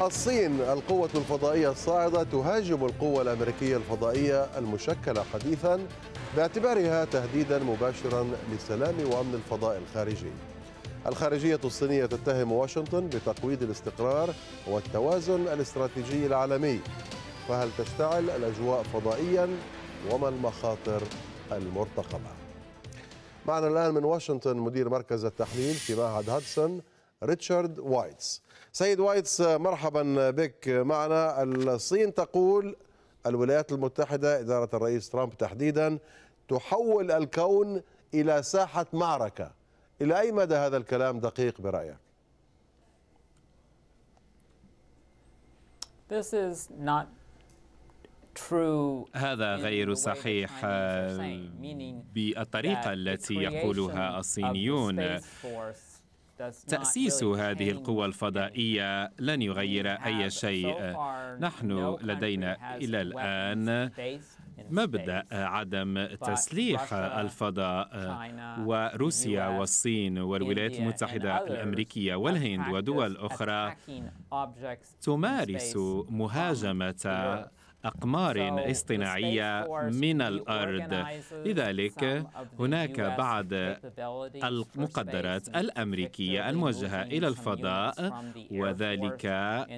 الصين القوة الفضائية الصاعدة تهاجم القوة الأمريكية الفضائية المشكلة حديثا باعتبارها تهديدا مباشرا للسلام وأمن الفضاء الخارجي الخارجية الصينية تتهم واشنطن بتقويض الاستقرار والتوازن الاستراتيجي العالمي فهل تشتعل الأجواء فضائيا وما المخاطر المرتقبة معنا الآن من واشنطن مدير مركز التحليل في معهد هادسون ريتشارد وايتس سيد وايتس مرحبا بك معنا الصين تقول الولايات المتحدة إدارة الرئيس ترامب تحديدا تحول الكون إلى ساحة معركة إلى أي مدى هذا الكلام دقيق برأيك؟ This is not هذا غير صحيح بالطريقة التي يقولها الصينيون تأسيس هذه القوى الفضائية لن يغير أي شيء نحن لدينا إلى الآن مبدأ عدم تسليح الفضاء وروسيا والصين والولايات المتحدة الأمريكية والهند ودول أخرى تمارس مهاجمة أقمار اصطناعية من الأرض لذلك هناك بعض المقدرات الأمريكية الموجهة إلى الفضاء وذلك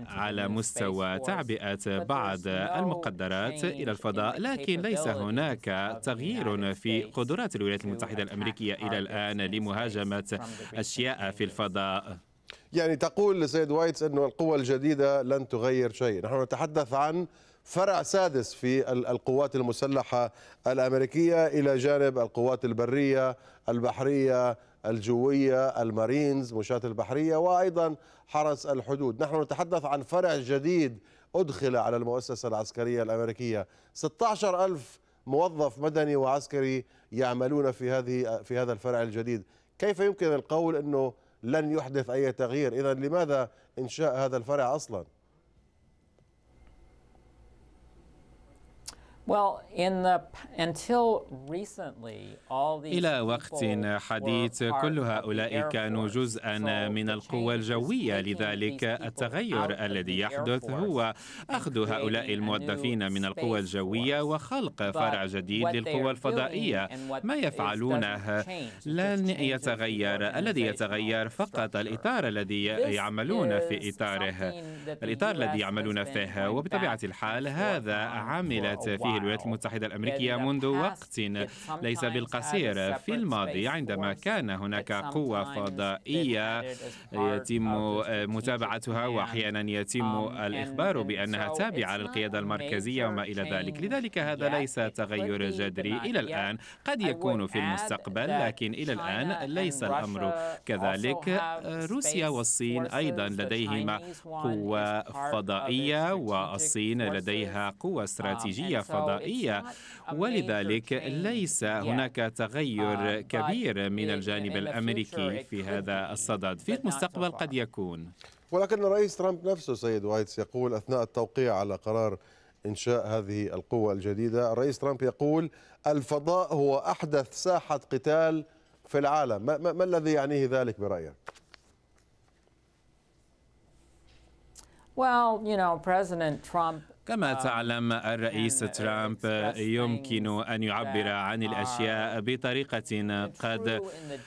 على مستوى تعبئة بعض المقدرات إلى الفضاء لكن ليس هناك تغيير في قدرات الولايات المتحدة الأمريكية إلى الآن لمهاجمة أشياء في الفضاء يعني تقول سيد وايتس أن القوى الجديدة لن تغير شيء نحن نتحدث عن فرع سادس في القوات المسلحة الأمريكية إلى جانب القوات البرية البحرية الجوية المارينز مشاة البحرية وأيضا حرس الحدود نحن نتحدث عن فرع جديد أدخل على المؤسسة العسكرية الأمريكية 16 ألف موظف مدني وعسكري يعملون في هذه في هذا الفرع الجديد كيف يمكن القول أنه لن يحدث أي تغيير إذا لماذا إنشاء هذا الفرع أصلاً إلى وقت حديث كل هؤلاء كانوا جزءا من القوى الجوية لذلك التغير الذي يحدث هو أخذ هؤلاء الموظفين من القوى الجوية وخلق فرع جديد للقوى الفضائية ما يفعلونه لن يتغير الذي يتغير فقط الإطار الذي يعملون في إطاره الإطار الذي يعملون فيه وبطبيعة الحال هذا عملت فيه الولايات المتحدة الأمريكية منذ وقت ليس بالقصير في الماضي عندما كان هناك قوة فضائية يتم متابعتها وأحيانا يتم um, الإخبار بأنها تابعة للقيادة المركزية وما إلى ذلك لذلك هذا ليس تغير جذري إلى الآن قد يكون في المستقبل لكن إلى الآن ليس الأمر كذلك آه، روسيا والصين أيضا لديهما قوة فضائية والصين لديها قوة um, استراتيجية فضائية الفضائية ولذلك ليس هناك تغير uh, كبير من الجانب الأمريكي في هذا الصدد في المستقبل قد يكون ولكن الرئيس ترامب نفسه سيد وايتس يقول أثناء التوقيع على قرار إنشاء هذه القوة الجديدة الرئيس ترامب يقول الفضاء هو أحدث ساحة قتال في العالم ما, ما, ما الذي يعنيه ذلك برأيك؟ Well, you know, President Trump كما آه. تعلم الرئيس ترامب يمكن أن يعبر عن الأشياء بطريقة قد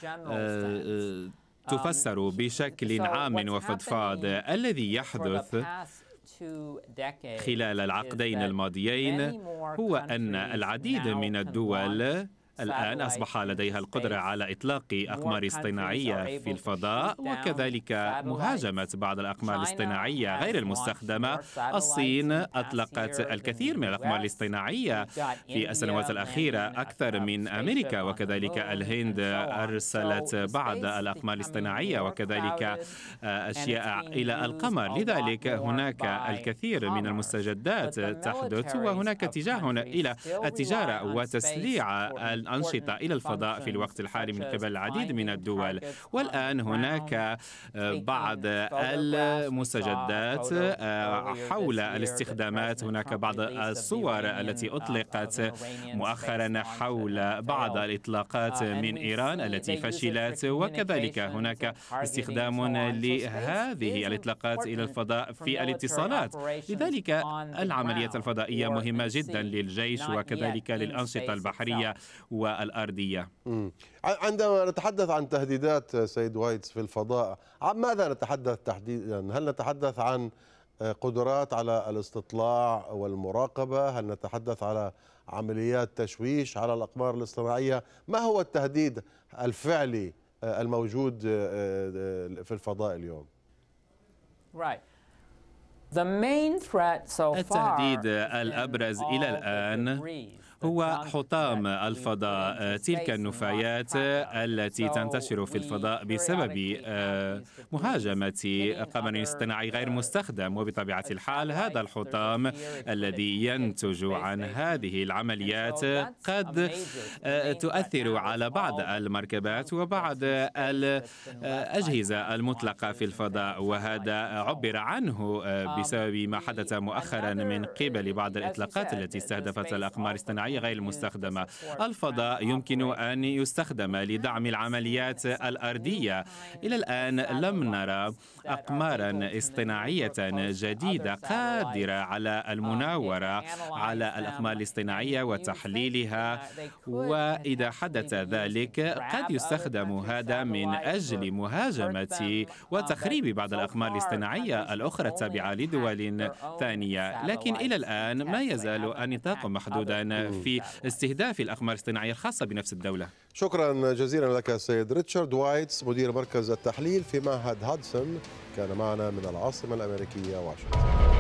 آه، آه، تفسر um, بشكل عام وفضفاض الذي يحدث خلال العقدين الماضيين هو أن العديد من الدول الآن أصبح لديها القدرة على إطلاق أقمار اصطناعية في الفضاء وكذلك مهاجمة بعض الأقمار الاصطناعية غير المستخدمة الصين أطلقت الكثير من الأقمار الاصطناعية في السنوات الأخيرة أكثر من أمريكا وكذلك الهند أرسلت بعض الأقمار الاصطناعية وكذلك آه، أشياء إلى القمر لذلك هناك الكثير من المستجدات تحدث وهناك اتجاه إلى التجارة وتسليع الأنشطة إلى الفضاء في الوقت الحالي من قبل العديد من الدول والآن آه، آه، هناك بعض المستجدات uh, حول الاستخدامات هناك بعض الصور التي أطلقت مؤخرا حول بعض الإطلاقات uh, من إيران التي فشلت وكذلك هناك uh, استخدام لهذه الإطلاقات إلى الفضاء في الاتصالات لذلك العمليات الفضائية مهمة جدا للجيش وكذلك للأنشطة البحرية والأرضية عندما نتحدث عن تهديدات سيد وايتس في الفضاء عن ماذا نتحدث تحديدا هل نتحدث عن آه، قدرات على الاستطلاع والمراقبة هل نتحدث على عمليات تشويش على الأقمار الاصطناعية ما هو التهديد الفعلي آه، الموجود آه، في الفضاء اليوم right. التهديد الأبرز إلى الآن هو حطام الفضاء آه، تلك النفايات التي تنتشر في الفضاء بسبب آه، مهاجمة قمر اصطناعي غير آه، مستخدم وبطبيعة الحال هذا الحطام الذي ينتج عن هذه العمليات قد تؤثر على بعض المركبات وبعض الأجهزة المطلقة في الفضاء وهذا عبر عنه um, بسبب ما حدث مؤخرا من قبل بعض الإطلاقات التي استهدفت الأقمار الاصطناعية الصناعية غير المستخدمة الفضاء يمكن أن يستخدم لدعم العمليات الأرضية إلى الآن لم نرى أقمارا اصطناعية جديدة قادرة على المناورة على الأقمار الاصطناعية وتحليلها وإذا حدث ذلك قد يستخدم هذا من أجل مهاجمة وتخريب بعض الأقمار الاصطناعية الأخرى التابعة لدول ثانية لكن إلى الآن ما يزال النطاق محدودا في استهداف الأقمار الصناعية الخاصة بنفس الدولة شكرا جزيلا لك السيد ريتشارد وايتس مدير مركز التحليل في معهد هادسون كان معنا من العاصمة الأمريكية واشنطن